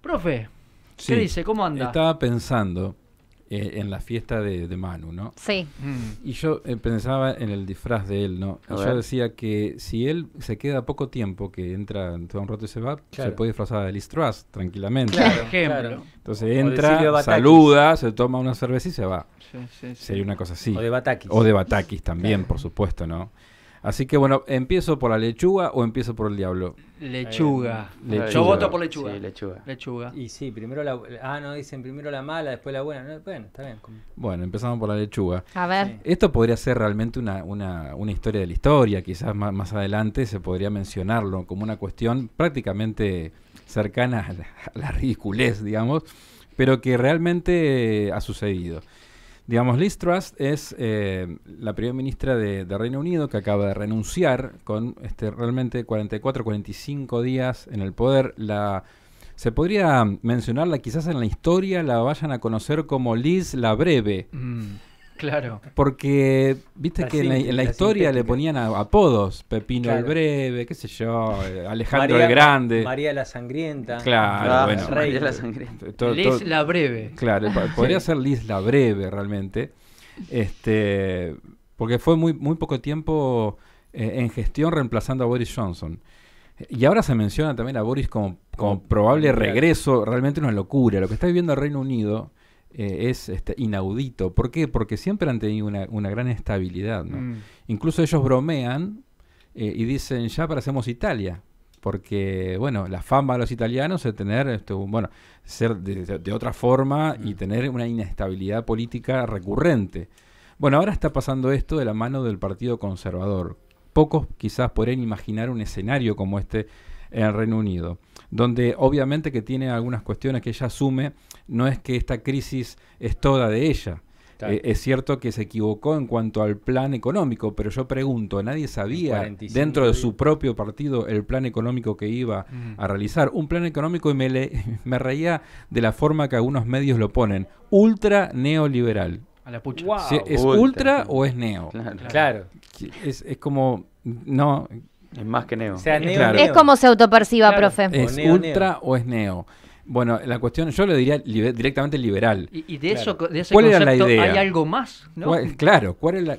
Profe, ¿qué dice? ¿Cómo anda? Estaba pensando eh, en la fiesta de, Manu, ¿no? Sí. Mm. Y yo eh, pensaba en el disfraz de él, ¿no? y yo decía que si él se queda poco tiempo, que entra todo un rato y se va, se puede disfrazar de Liz tranquilamente. Claro, Ejemplo. Entonces entra, saluda, se toma una cerveza y se va. Sí, sí, Sería una cosa así. O de Batakis. O de Batakis también, por supuesto, ¿no? Así que bueno, ¿empiezo por la lechuga o empiezo por el diablo? Lechuga. Eh, lechuga. Yo voto por lechuga. Sí, lechuga. Lechuga. Y sí, primero la. Ah, no, dicen primero la mala, después la buena. bueno, está bien. Bueno, empezamos por la lechuga. A ver. Esto podría ser realmente una, una, historia de la historia. Quizás más, adelante se podría mencionarlo como una cuestión prácticamente cercana a la ridiculez, digamos, pero que realmente ha sucedido. Digamos, Liz Truss es eh, la primera ministra de, Reino Unido que acaba de renunciar con este, realmente 44, 45 días en el poder. La, se podría mencionarla quizás en la historia, la vayan a conocer como Liz la Breve. Mm. Claro. Porque, viste que en la, historia le ponían apodos. Pepino el Breve, qué sé yo, eh, Alejandro el Grande. María la Sangrienta. Ah, la Liz la Breve. Claro, podría ser Liz la Breve realmente. Este, porque fue muy, muy poco tiempo eh, en gestión reemplazando a Boris Johnson. Y ahora se menciona también a Boris como, como probable regreso, realmente una locura. Lo que está viviendo el Reino Unido eh, es este, inaudito. ¿Por qué? Porque siempre han tenido una, gran estabilidad. Mm. Incluso ellos bromean eh, y dicen, ya hacemos Italia. Porque, bueno, la fama de los italianos es tener, este, bueno, ser de, otra forma y mm. tener una inestabilidad política recurrente. Bueno, ahora está pasando esto de la mano del Partido Conservador. Pocos quizás podrían imaginar un escenario como este en el Reino Unido, donde obviamente que tiene algunas cuestiones que ella asume no es que esta crisis es toda de ella. Eh, es cierto que se equivocó en cuanto al plan económico, pero yo pregunto, ¿nadie sabía dentro de su propio partido el plan económico que iba a realizar? Un plan económico, y me, me reía de la forma que algunos medios lo ponen, ultra neoliberal. ¿Es ultra, o es neo? Claro. Es, como, no... Es más que neo. Es como se autoperciba, profe. ¿Es ultra o es neo? Bueno, la cuestión, yo le diría directamente liberal. Y, de eso, de ese concepto, hay algo más, claro, ¿cuál era,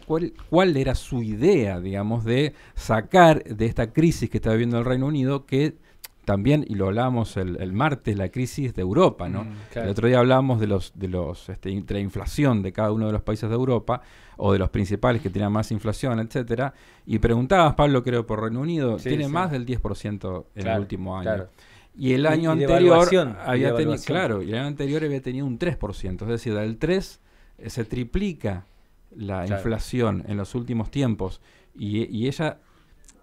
cuál, era su idea, digamos, de sacar de esta crisis que está viviendo el Reino Unido que también, y lo hablábamos el, martes, la crisis de Europa, ¿no? Mm, el otro día hablábamos de los, de los, este, la inflación de cada uno de los países de Europa, o de los principales que tienen más inflación, etcétera, y preguntabas, Pablo, creo, por Reino Unido, tiene más del 10% en el último año. Claro. Y el año anterior había tenido, claro, el año anterior había tenido un 3%, es decir, del 3 eh, se triplica la inflación en los últimos tiempos y, ella,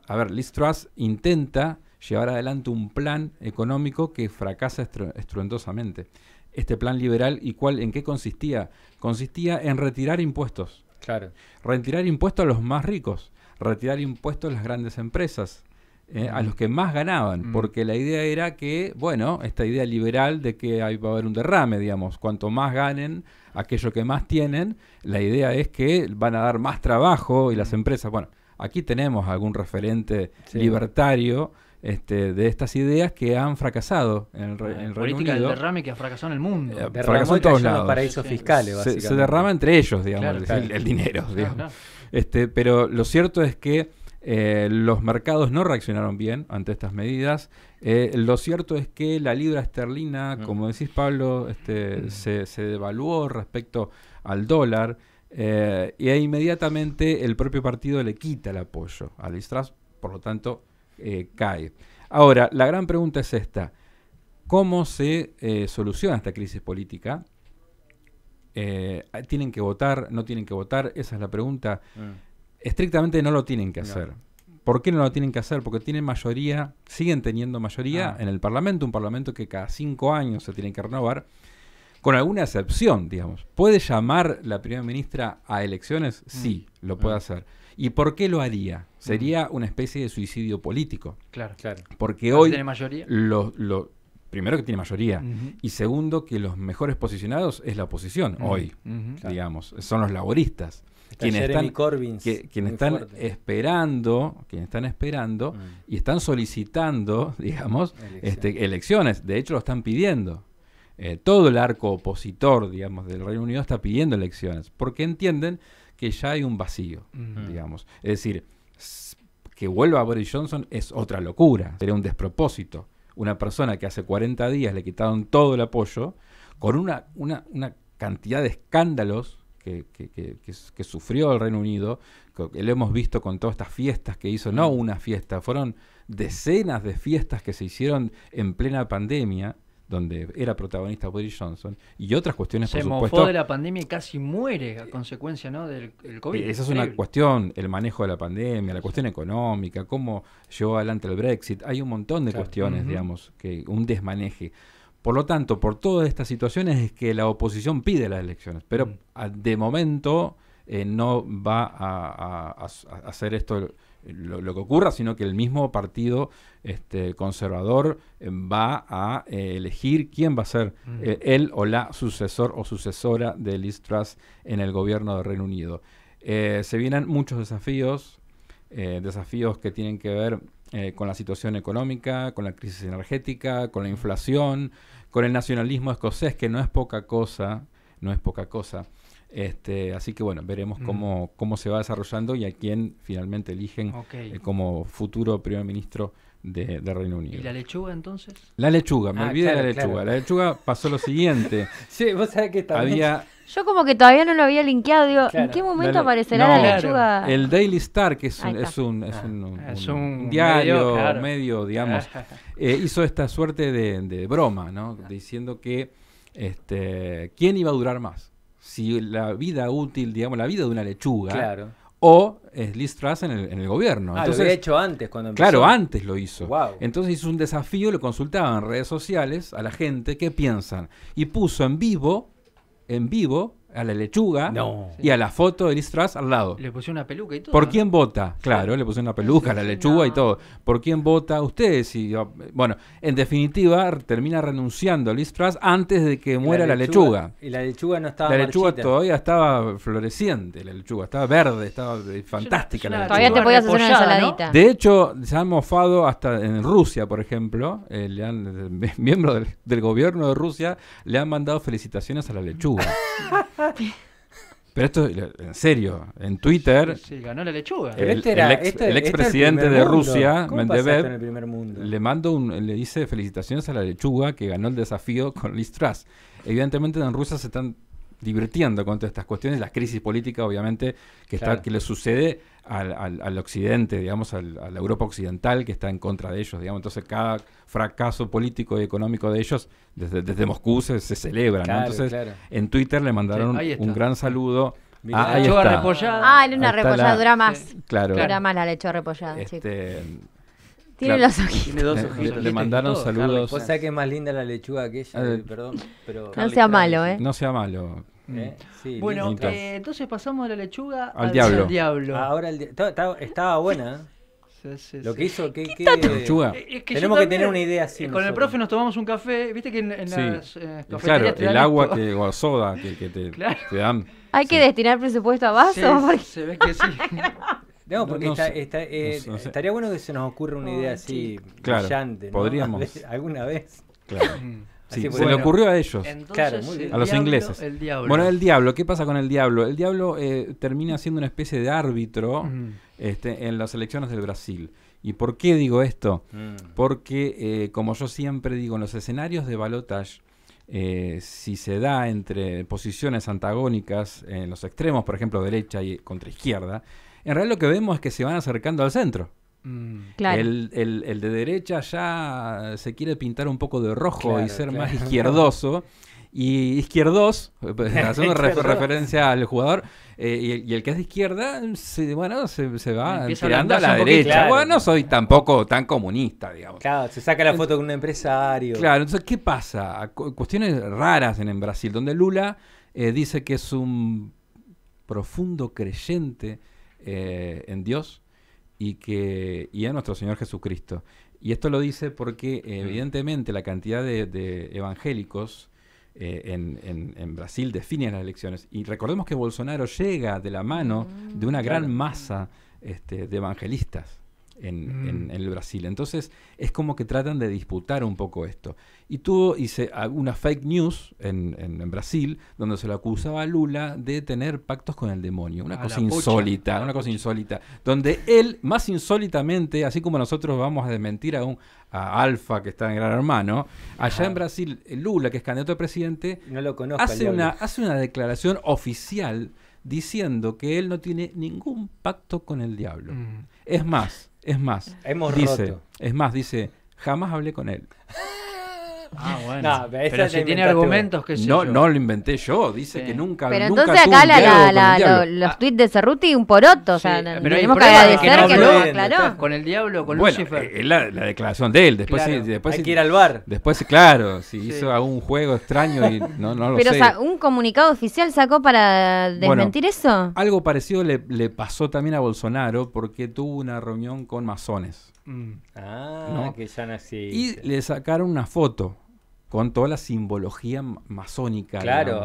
a ver, Liz Truss intenta llevar adelante un plan económico que fracasa estruendosamente. Este plan liberal y cuál en qué consistía? Consistía en retirar impuestos. Claro. Retirar impuestos a los más ricos, retirar impuestos a las grandes empresas, eh, a los que más ganaban, mm. porque la idea era que, bueno, esta idea liberal de que ahí va a haber un derrame, digamos, cuanto más ganen aquello que más tienen, la idea es que van a dar más trabajo y las mm. empresas, bueno, aquí tenemos algún referente libertario. Este, de estas ideas que han fracasado en el, ah, del derrame que ha fracasado en el mundo. Eh, en paraísos fiscales, Se, derrama entre ellos, digamos, el, dinero. este, pero lo cierto es que eh, los mercados no reaccionaron bien ante estas medidas. Eh, lo cierto es que la libra esterlina, mm. como decís Pablo, este, mm. se, devaluó respecto al dólar eh, e inmediatamente el propio partido le quita el apoyo al por lo tanto eh, cae. Ahora, la gran pregunta es esta. ¿Cómo se soluciona esta crisis política? ¿Tienen que votar? ¿No tienen que votar? Esa es la pregunta. Mm estrictamente no lo tienen que hacer. ¿Por qué no lo tienen que hacer? Porque tienen mayoría, siguen teniendo mayoría ah. en el Parlamento, un Parlamento que cada cinco años se tiene que renovar, con alguna excepción, digamos. ¿Puede llamar la primera ministra a elecciones? Mm. Sí, lo mm. puede hacer. ¿Y por qué lo haría? Mm. Sería una especie de suicidio político. Claro, claro. Porque hoy... ¿Tiene mayoría? primero que tiene mayoría y segundo que los mejores posicionados es la oposición hoy, digamos, son los laboristas quienes están, están esperando, quienes están esperando y mm. están solicitando, digamos, elecciones. Este, elecciones. De hecho, lo están pidiendo. Eh, todo el arco opositor, digamos, del Reino Unido está pidiendo elecciones, porque entienden que ya hay un vacío, mm. Mm. digamos. Es decir, que vuelva Boris Johnson es otra locura, sería un despropósito. Una persona que hace 40 días le quitaron todo el apoyo, con una, una cantidad de escándalos que, sufrió el Reino Unido, que lo hemos visto con todas estas fiestas que hizo, no mm. una fiesta, fueron decenas de fiestas que se hicieron en plena pandemia, donde era protagonista Boris Johnson, y otras cuestiones, se por supuesto. Se de la pandemia y casi muere a consecuencia ¿no? del eh, COVID. Esa es una cuestión, el manejo de la pandemia, la cuestión económica, cómo llevó adelante el Brexit. Hay un montón de cuestiones, digamos, que un desmaneje. Por lo tanto, por todas estas situaciones es que la oposición pide las elecciones, pero mm. de momento eh, no va a, hacer esto lo, que ocurra, sino que el mismo partido este, conservador eh, va a eh, elegir quién va a ser mm. él o la sucesor o sucesora de Liz en el gobierno del Reino Unido. se vienen muchos desafíos, desafíos que tienen que ver eh, con la situación económica, con la crisis energética, con la inflación, con el nacionalismo escocés, que no es poca cosa, no es poca cosa. Este, así que bueno, veremos mm. cómo, cómo se va desarrollando y a quién finalmente eligen eh, como futuro primer ministro de, Reino Unido. ¿Y la lechuga entonces? La lechuga, me ah, olvidé de la lechuga. La lechuga pasó lo siguiente. sí, vos que también... Yo como que todavía no lo había linkeado, digo, ¿en qué momento aparecerá la lechuga? El Daily Star, que es, un, diario, medio, digamos, ah. eh, hizo esta suerte de, de broma, ¿no? Diciendo que este, ¿quién iba a durar más? Si la vida útil, digamos, la vida de una lechuga claro o es eh, Liz Truss en el, gobierno. Ah, Entonces, lo había hecho antes cuando Claro, antes lo hizo. Entonces hizo un desafío, lo consultaban en redes sociales a la gente, ¿qué piensan? Y puso en vivo, en vivo, a la lechuga y a la foto de Liz Truss al lado. Le puse una peluca y todo. ¿Por quién vota? Claro, le puse una peluca, a la lechuga y todo. ¿Por quién vota ustedes? Y, oh, bueno, en definitiva termina renunciando a Liz Truss antes de que muera la lechuga, Y la lechuga no estaba La lechuga todavía estaba floreciente, la lechuga, estaba verde, estaba fantástica la lechuga. Todavía te podías hacer una ensaladita. De hecho, se han mofado hasta en Rusia, por ejemplo, eh, miembros del, del gobierno de Rusia le han mandado felicitaciones a la lechuga. Pero esto, en serio, en Twitter. Sí, ganó la lechuga. El, este ex, este- este de Rusia, Mendebev, le mando un, le dice felicitaciones a la lechuga que ganó el desafío con listras Evidentemente en Rusia se están divirtiendo con todas estas cuestiones, la crisis política obviamente que, está, que le sucede al, al, occidente, digamos, a la Europa occidental que está en contra de ellos, digamos, entonces cada fracaso político y económico de ellos desde, desde Moscú se, celebra, entonces en Twitter le mandaron un gran saludo. Mirá, ah, Ah, una repolladura más. Claro. Dura más la lechuga repollada, este, tiene los Tiene dos ojitos. Le, mandaron saludos. o sea que es más linda la lechuga que ella? Eh, perdón. Pero no sea malo, ¿eh? No sea malo. ¿Eh? Mm. Sí, bueno, eh, entonces pasamos de la lechuga al, al diablo. Ahora el estaba buena. ¿eh? Sí, sí, lo que hizo, que, Lechuga. tenemos que tener una idea así. con el profe nos tomamos un café, viste que en, las Claro, el agua que, o la soda que, que te, dan. Hay que destinar presupuesto a vaso. Se ve que sí. No, porque está, eh, estaría bueno que se nos ocurra una idea así brillante. Podríamos. ¿Alguna vez? Mm. se le ocurrió a ellos, a los ingleses. Bueno, el diablo, ¿qué pasa con el diablo? El diablo eh, termina siendo una especie de árbitro mm. este, en las elecciones del Brasil. ¿Y por qué digo esto? Mm. Porque, eh, como yo siempre digo, en los escenarios de balotage, si se da entre posiciones antagónicas en los extremos, por ejemplo, derecha y contra izquierda, en realidad lo que vemos es que se van acercando al centro. Mm. El, de derecha ya se quiere pintar un poco de rojo y ser más izquierdoso. Y izquierdos, haciendo referencia al jugador, eh, y, el, que es de izquierda, se, bueno, se, va tirando a la derecha. No Bueno, soy tampoco tan comunista, digamos. Claro, se saca la foto con un empresario. Claro, entonces, ¿qué pasa? Cuestiones raras en, Brasil, donde Lula eh, dice que es un profundo creyente eh, en Dios y, que, y a nuestro Señor Jesucristo. Y esto lo dice porque eh, evidentemente la cantidad de, evangélicos eh, en, en, Brasil definen las elecciones. Y recordemos que Bolsonaro llega de la mano mm, de una gran masa este, de evangelistas. Mm. en, el Brasil. Entonces es como que tratan de disputar un poco esto. Y tuvo, hice una fake news en, en Brasil donde se lo acusaba a Lula de tener pactos con el demonio. Una cosa insólita, una cosa insólita. Donde él, más insólitamente, así como nosotros vamos a desmentir a un a Alfa que está en Gran Hermano, allá en Brasil, Lula, que es candidato a presidente, hace, una, hace una declaración oficial diciendo que él no tiene ningún pacto con el diablo. Mm. Es más, es más, es más, dice, jamás hablé con él. Ah, bueno. No, tiene argumentos que no, no lo inventé yo, dice que nunca Pero entonces acá los tweets de Cerruti un poroto, pero tenemos que agradecer que, aclaró. Con el diablo, con bueno, Lucifer. la, declaración de él, después, después ir al bar. Después, claro, si hizo algún juego extraño y no, no lo pero, Pero un comunicado oficial sacó para desmentir eso. Algo parecido le, le pasó también a Bolsonaro porque tuvo una reunión con masones. Mm. Ah, que ya nací. Y le sacaron una foto con toda la simbología masónica. Claro,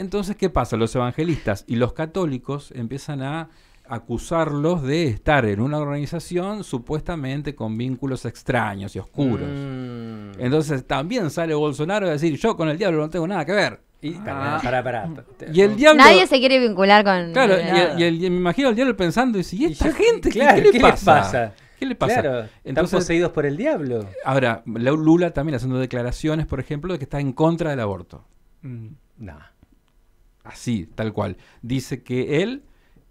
Entonces, ¿qué pasa? Los evangelistas y los católicos empiezan a acusarlos de estar en una organización supuestamente con vínculos extraños y oscuros. Mm. Entonces también sale Bolsonaro a decir, yo con el diablo no tengo nada que ver. Y, Nadie se quiere vincular con. Claro, y, me imagino al diablo pensando: ¿y si esta gente ¿qué, le pasa? ¿Qué le pasa? están poseídos por el diablo. Ahora, Lula también haciendo declaraciones, por ejemplo, de que está en contra del aborto. Mm. Así, tal cual. Dice que él,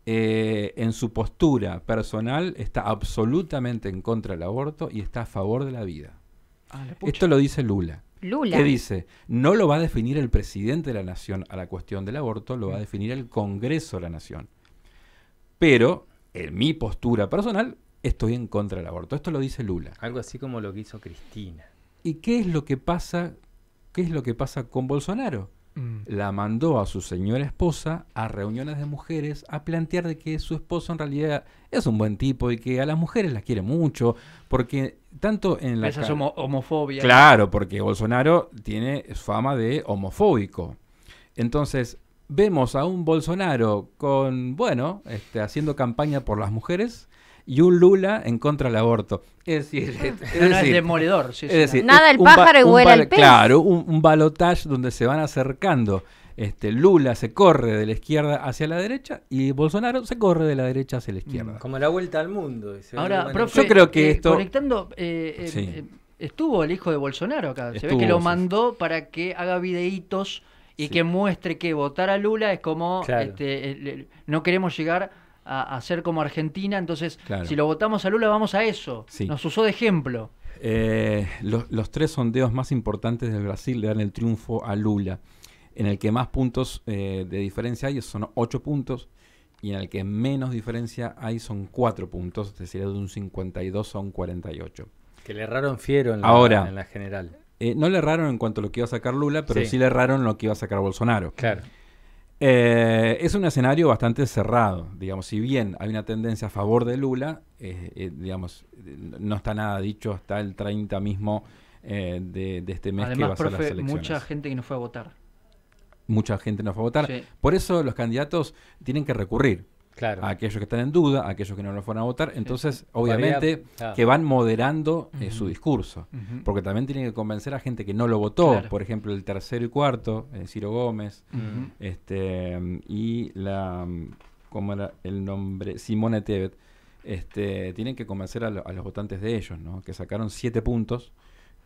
eh, en su postura personal, está absolutamente en contra del aborto y está a favor de la vida. Ah, Esto lo dice Lula. Lula. Que dice, no lo va a definir el presidente de la nación a la cuestión del aborto, lo va a definir el Congreso de la nación. Pero, en mi postura personal, estoy en contra del aborto. Esto lo dice Lula. Algo así como lo que hizo Cristina. ¿Y qué es lo que pasa? ¿Qué es lo que pasa con Bolsonaro? Mm. la mandó a su señora esposa a reuniones de mujeres a plantear de que su esposo en realidad es un buen tipo y que a las mujeres las quiere mucho, porque tanto en la... Esa homofobia. Claro, porque Bolsonaro tiene fama de homofóbico. Entonces, vemos a un Bolsonaro con, bueno, este, haciendo campaña por las mujeres y un Lula en contra del aborto. Es decir, ah. es, nada el pájaro huele el pez. Claro, un, un balotaje donde se van acercando. Este, Lula se corre de la izquierda hacia la derecha y Bolsonaro se corre de la derecha hacia la mm. izquierda. Como la vuelta al mundo. Ahora, yo creo que eh, esto... Eh, eh, estuvo el hijo de Bolsonaro acá. se ve que lo mandó para que haga videitos y que muestre que votar a Lula es como este, no queremos llegar a, como Argentina. Entonces, si lo votamos a Lula, vamos a eso. Nos usó de ejemplo. Eh, los, tres sondeos más importantes del Brasil le dan el triunfo a Lula. En el que más puntos eh, de diferencia hay son 8 puntos y en el que menos diferencia hay son 4 puntos, es decir, de un 52 a un 48. Que le erraron fiero en la, en la general. Eh, no le erraron en cuanto a lo que iba a sacar Lula, pero sí. le erraron lo que iba a sacar Bolsonaro. Claro. Eh, es un escenario bastante cerrado, digamos, si bien hay una tendencia a favor de Lula, eh, eh, digamos, no está nada dicho hasta el 30 mismo de, este mes que va a ser las elecciones. mucha gente que no fue a votar. Mucha gente no fue a votar. Por eso los candidatos tienen que recurrir a aquellos que están en duda, aquellos que no lo fueron a votar. Entonces, obviamente, que van moderando eh, su discurso, porque también tienen que convencer a gente que no lo votó, por ejemplo, el tercer y cuarto, eh, Ciro Gómez, este, y la, ¿cómo era el nombre? Simone Tebet. Este, tienen que convencer a, los votantes de ellos, ¿no? que sacaron siete puntos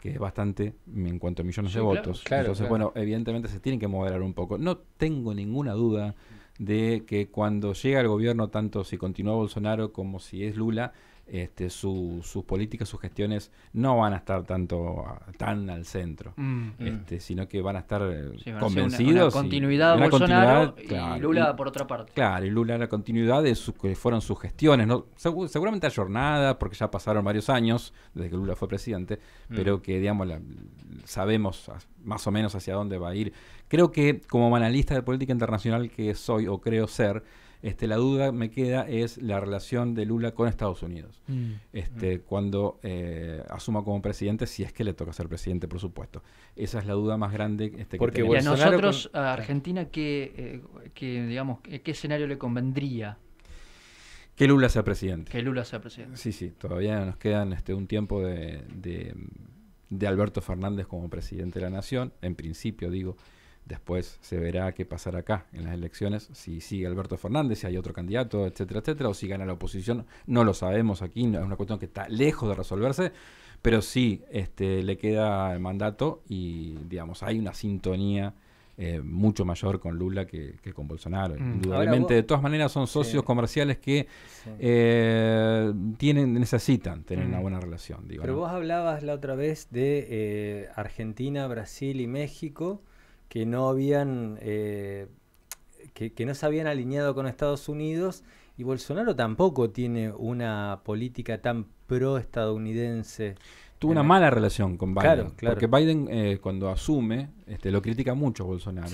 que es bastante en cuanto a millones de votos. Entonces, bueno, evidentemente se tienen que moderar un poco. No tengo ninguna duda de que cuando llega el gobierno, tanto si continúa Bolsonaro como si es Lula, este, sus políticas, sus gestiones no van a estar tanto tan al centro, mm. Mm. Este, sino que van a estar eh, convencidos. una, continuidad de Bolsonaro y Lula por otra parte. Claro, y Lula la continuidad de su, que fueron sus gestiones, ¿no? seguramente jornada porque ya pasaron varios años desde que Lula fue presidente, mm. pero que digamos sabemos más o menos hacia dónde va a ir. Creo que como analista de política internacional que soy o creo ser, este, la duda me queda es la relación de Lula con Estados Unidos. Mm. Este, mm. Cuando eh, asuma como presidente, si es que le toca ser presidente, por supuesto. Esa es la duda más grande. Este, Porque que a nosotros, a ah. Argentina, ¿qué, eh, digamos, ¿qué escenario le convendría? Que Lula sea presidente. Que Lula sea presidente. Sí, sí, todavía nos quedan este, un tiempo de, de Alberto Fernández como presidente de la Nación, en principio digo. Después se verá qué pasará acá en las elecciones, si sigue Alberto Fernández, si hay otro candidato, etcétera, etcétera, o si gana la oposición. No lo sabemos aquí, es una cuestión que está lejos de resolverse, pero sí este, le queda el mandato y, digamos, hay una sintonía eh, mucho mayor con Lula que, con Bolsonaro. Mm. Indudablemente, de todas maneras, son socios comerciales que eh, tienen, necesitan tener una mm. buena relación. Pero vos hablabas la otra vez de eh, Argentina, Brasil y México que no habían, eh, que, no se habían alineado con Estados Unidos y Bolsonaro tampoco tiene una política tan pro-estadounidense. Tuvo una mala relación con Biden. Claro, claro. Porque Biden eh, cuando asume, este, lo critica mucho Bolsonaro.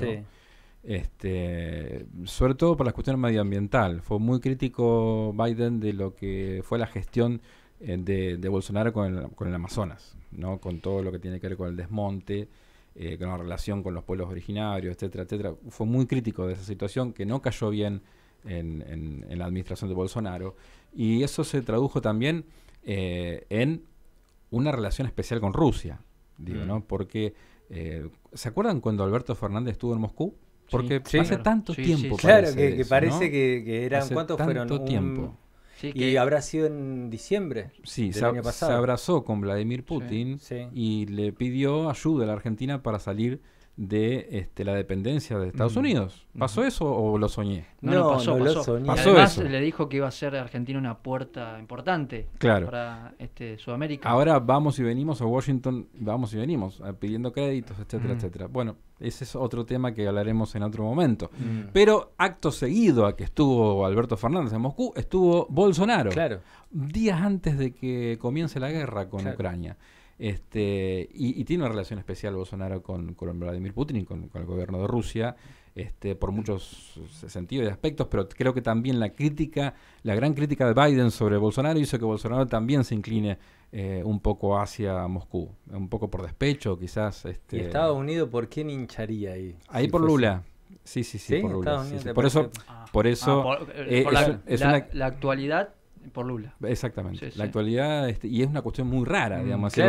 Este, sobre todo por las cuestiones medioambientales Fue muy crítico Biden de lo que fue la gestión eh, de, de, Bolsonaro con el, con el Amazonas, ¿no? con todo lo que tiene que ver con el desmonte eh, con la relación con los pueblos originarios, etcétera, etcétera. Fue muy crítico de esa situación que no cayó bien en, la administración de Bolsonaro. Y eso se tradujo también eh, en una relación especial con Rusia, digo, mm. ¿no? Porque, eh, ¿se acuerdan cuando Alberto Fernández estuvo en Moscú? Porque hace tanto tiempo. claro, que, parece que, eran, ¿cuántos fueron? Tiempo y habrá sido en diciembre sí, del año pasado. se abrazó con Vladimir Putin y le pidió ayuda a la Argentina para salir de este, la dependencia de Estados mm. Unidos. ¿Pasó eso o lo soñé? No, no, pasó, pasó. además le dijo que iba a ser Argentina una puerta importante claro. para este, Sudamérica. Ahora vamos y venimos a Washington, vamos y venimos, eh, pidiendo créditos, etcétera, mm. etcétera. Bueno, ese es otro tema que hablaremos en otro momento. Mm. Pero acto seguido a que estuvo Alberto Fernández en Moscú, estuvo Bolsonaro. Días antes de que comience la guerra con Ucrania. Este, y, tiene una relación especial Bolsonaro con, con Vladimir Putin y con, el gobierno de Rusia, este, por muchos sentidos y aspectos, pero creo que también la crítica, la gran crítica de Biden sobre Bolsonaro hizo que Bolsonaro también se incline eh, un poco hacia Moscú, un poco por despecho quizás. Este, ¿Y Estados Unidos por quién hincharía ahí? Ahí por Lula. Sí, sí, sí, por Lula. Por eso, por eso la actualidad por Lula. Exactamente. la actualidad, este, y es una cuestión muy rara, mm, digamos, que,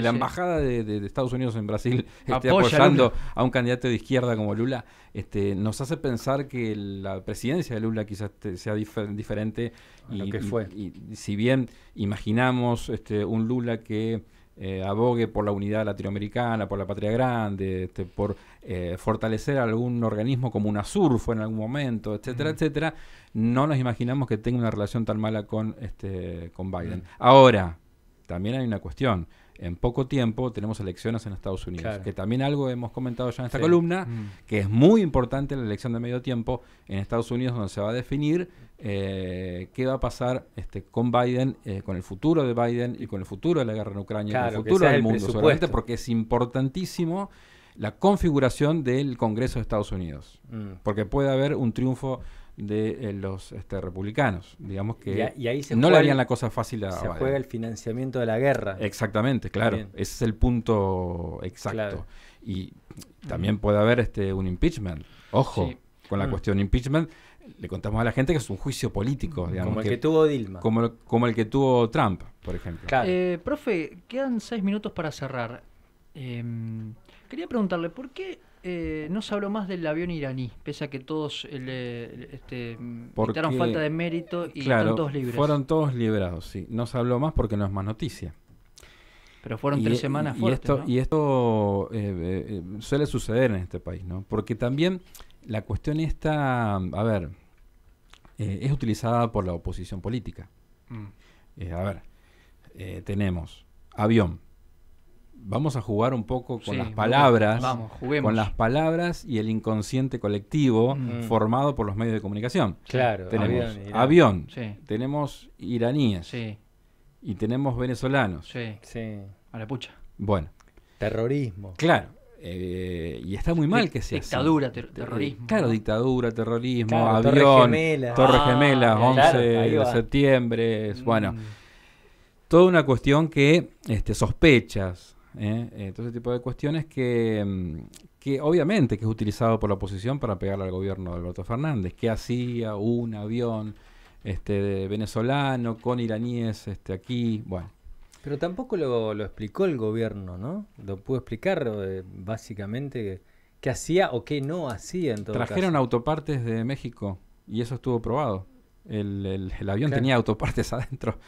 La, embajada de, Estados Unidos en Brasil esté apoyando a, un candidato de izquierda como Lula, este, nos hace pensar que la presidencia de Lula quizás sea diferente. lo que fue. Y, si bien imaginamos este, un Lula que eh, abogue por la unidad latinoamericana, por la patria grande, este, por eh, fortalecer algún organismo como una surfo en algún momento, etcétera, etcétera, no nos imaginamos que tenga una relación tan mala con, este, con Biden. Ahora, también hay una cuestión. En poco tiempo tenemos elecciones en Estados Unidos, que también algo hemos comentado ya en esta columna, que es muy importante la elección de medio tiempo en Estados Unidos, donde se va a definir eh, qué va a pasar este, con Biden, eh, con el futuro de Biden y con el futuro de la guerra en Ucrania, el futuro del mundo, porque es importantísimo la configuración del Congreso de Estados Unidos. Mm. Porque puede haber un triunfo de eh, los este, republicanos, digamos que y ahí se no le harían la cosa fácil a Se juega el financiamiento de la guerra. Exactamente, claro. Ese es el punto exacto. Y también puede haber este un impeachment. Ojo con la mm. cuestión impeachment. Le contamos a la gente que es un juicio político, digamos. Como el que, tuvo Dilma. Como, el que tuvo Trump, por ejemplo. Eh, profe, quedan seis minutos para cerrar. Em, Quería preguntarle, ¿por qué eh, no se habló más del avión iraní? Pese a que todos eh, le, este, falta de mérito y todos libres. Fueron todos liberados, sí. No se habló más porque no es más noticia. Pero fueron tres semanas y, fuertes, esto, y esto eh, suele suceder en este país, ¿no? Porque también la cuestión está, a ver, es utilizada por la oposición política. Mm. a ver, tenemos avión, vamos a jugar un poco con las palabras, vamos, con las palabras y el inconsciente colectivo mm. formado por los medios de comunicación. Claro, tenemos avión, tenemos iraníes sí. y tenemos venezolanos. Sí. A la pucha. Bueno. Terrorismo. Claro. Eh, y está muy mal que sea eh, dictadura, terrorismo. Claro, dictadura, terrorismo, avión, Torre Gemela, Torre ah, Gemela 11 de septiembre. Bueno, mm. toda una cuestión que este, sospechas, ¿eh? ¿eh? todo ese tipo de cuestiones mm, que, obviamente que es utilizado por la oposición para pegarle al gobierno de Alberto Fernández. que hacía un avión este, venezolano con iraníes este, aquí? Bueno. Pero tampoco lo, explicó el gobierno, ¿no? Lo pudo explicar eh, básicamente qué hacía o qué no hacía en todo Trajeron autopartes de México y eso estuvo probado. El, avión tenía autopartes adentro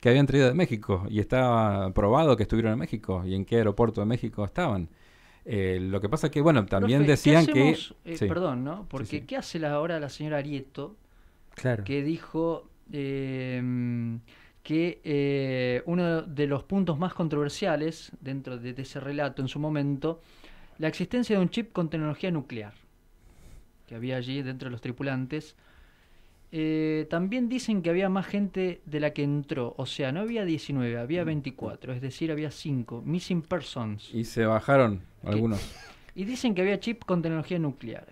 que habían traído de México y estaba probado que estuvieron en México y en qué aeropuerto de México estaban. Eh, lo que pasa es que, bueno, también decían que... Eh, perdón, ¿no? Porque ¿qué hace ahora la señora Arieto? Claro. Que dijo em, que eh, uno de los puntos más controversiales dentro de ese relato en su momento, la existencia de un chip con tecnología nuclear que había allí dentro de los tripulantes eh, también dicen que había más gente de la que entró. O sea, no había 19, había 24. Mm. Es decir, había 5. Missing persons. Y se bajaron algunos. y dicen que había chip con tecnología nuclear.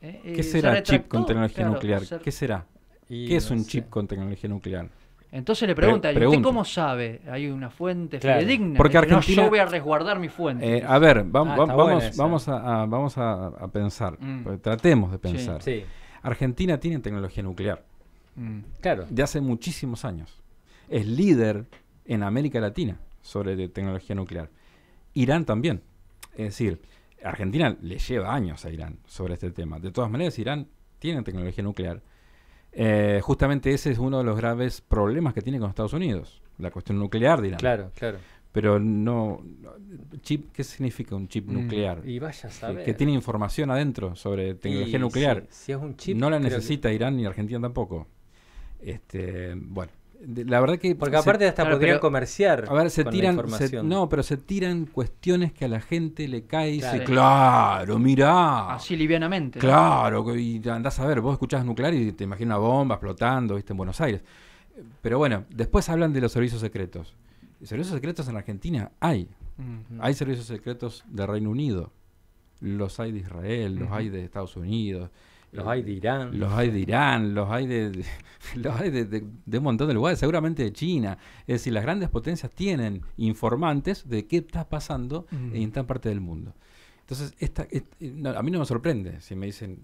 ¿Qué será chip con tecnología nuclear? ¿Qué será? ¿Qué es un chip con tecnología nuclear? Entonces le pregunta, ¿usted cómo sabe? Hay una fuente fidedigna. Porque Argentina... no, yo voy a resguardar mi fuente. Eh, a ver, ah, vamos, vamos, vamos, a, vamos a, pensar. Mm. Pues, tratemos de pensar. Sí. Argentina tiene tecnología nuclear. Mm. claro. De hace muchísimos años. Es líder en América Latina sobre tecnología nuclear. Irán también. Es decir, Argentina le lleva años a Irán sobre este tema. De todas maneras, Irán tiene tecnología nuclear. Eh, justamente ese es uno de los graves problemas que tiene con Estados Unidos, la cuestión nuclear de Irán. Claro, claro pero no... Chip, ¿qué significa un chip mm, nuclear? Y vaya a saber. Que, tiene información adentro sobre tecnología nuclear. Si, es un chip... No la necesita Irán ni Argentina tampoco. Este, bueno, la verdad que... Porque aparte hasta podrían comerciar. A ver, se tiran... no, pero se tiran cuestiones que a la gente le cae y claro. dice, claro, mirá. Así livianamente. Claro, y andás a ver, vos escuchás nuclear y te imaginas una bomba explotando, viste, en Buenos Aires. Pero bueno, después hablan de los servicios secretos. Servicios secretos en Argentina hay. Hay servicios secretos del Reino Unido. Los hay de Israel, los hay de Estados Unidos. Los hay de Irán. Los hay de Irán, los hay de, los hay de, un montón de lugares, seguramente de China. Es decir, las grandes potencias tienen informantes de qué está pasando en tan parte del mundo. Entonces, a mí no me sorprende si me dicen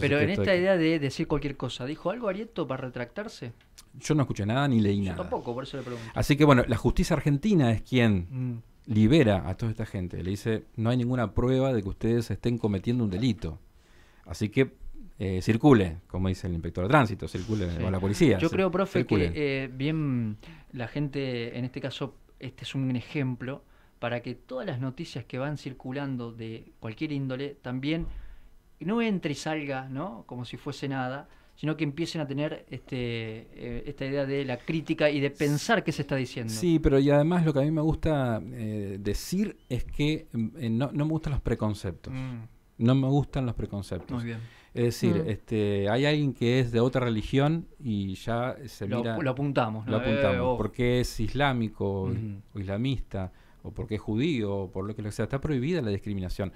pero en esta idea de decir cualquier cosa, ¿dijo algo Arieto para retractarse? Yo no escuché nada ni leí nada. Tampoco, por eso le pregunto. Así que bueno, la justicia argentina es quien mm. libera a toda esta gente. Le dice, no hay ninguna prueba de que ustedes estén cometiendo un delito. Así que eh, circule, como dice el inspector de tránsito, circule con la policía. Yo creo, profe, que eh, bien la gente, en este caso, este es un ejemplo para que todas las noticias que van circulando de cualquier índole también no entre y salga, ¿no? Como si fuese nada, sino que empiecen a tener este, eh, esta idea de la crítica y de pensar qué se está diciendo. Sí, pero y además lo que a mí me gusta eh, decir es que eh, no, me gustan los preconceptos. Mm. No me gustan los preconceptos. Muy bien. Es decir, mm. este, hay alguien que es de otra religión y ya se mira... Lo apuntamos. ¿no? Lo apuntamos. Porque es islámico mm. o islamista o porque es judío o por lo que sea. Está prohibida la discriminación.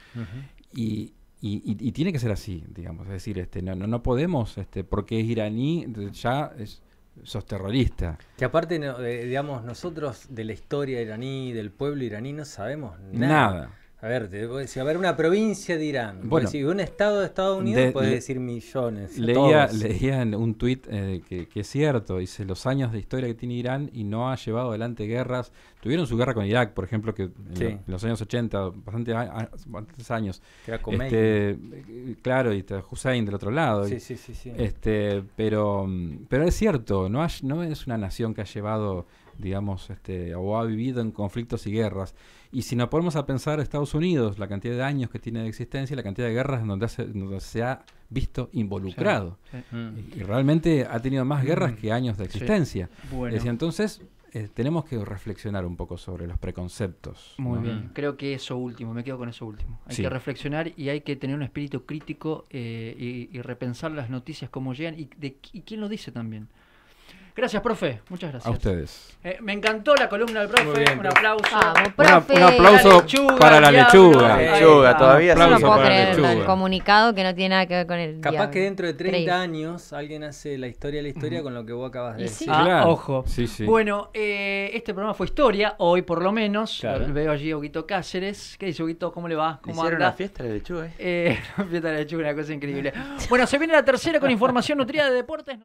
Y y, tiene que ser así, digamos. Es decir, este, no, no, no podemos, este, porque es iraní, ya es, sos terrorista. Que aparte, eh, digamos, nosotros de la historia iraní, del pueblo iraní, no sabemos nada. Nada. A ver, te a ver, una provincia de Irán. si un estado de Estados Unidos puede decir millones. Leía, leía un tuit eh, que, es cierto, dice los años de historia que tiene Irán y no ha llevado adelante guerras. Tuvieron su guerra con Irak, por ejemplo, que en, los años 80, bastantes años. Que era este, eh, claro, y Hussein del otro lado. Sí, sí, sí, Este, pero, mm, pero es cierto, no, no es una nación que ha llevado digamos, este, o ha vivido en conflictos y guerras. Y si nos ponemos a pensar Estados Unidos, la cantidad de años que tiene de existencia y la cantidad de guerras en donde, se, ha visto involucrado. Mm. Y, realmente ha tenido más mm. guerras que años de existencia. entonces eh, tenemos que reflexionar un poco sobre los preconceptos. Muy bien, mm. creo que eso último, me quedo con eso último. Hay que reflexionar y hay que tener un espíritu crítico eh, y, repensar las noticias como llegan y, de, y quién lo dice también. Gracias, profe. Muchas gracias. A ustedes. Eh, me encantó la columna del profe. un aplauso. un aplauso para la lechuga. lechuga, todavía lechuga. comunicado que no tiene nada que ver con el Capaz que dentro de 30 años alguien hace la historia de la historia con lo que vos acabas de decir. Ah, ojo. Sí, bueno, eh, este programa fue historia, hoy por lo menos. Eh, veo allí a Huguito Cáceres. ¿Qué dice Huguito? ¿Cómo le va? ¿Cómo Hicieron anda? fiesta de lechuga. Eh, fiesta de lechuga, una cosa increíble. bueno, se viene la tercera con información nutrida de deportes.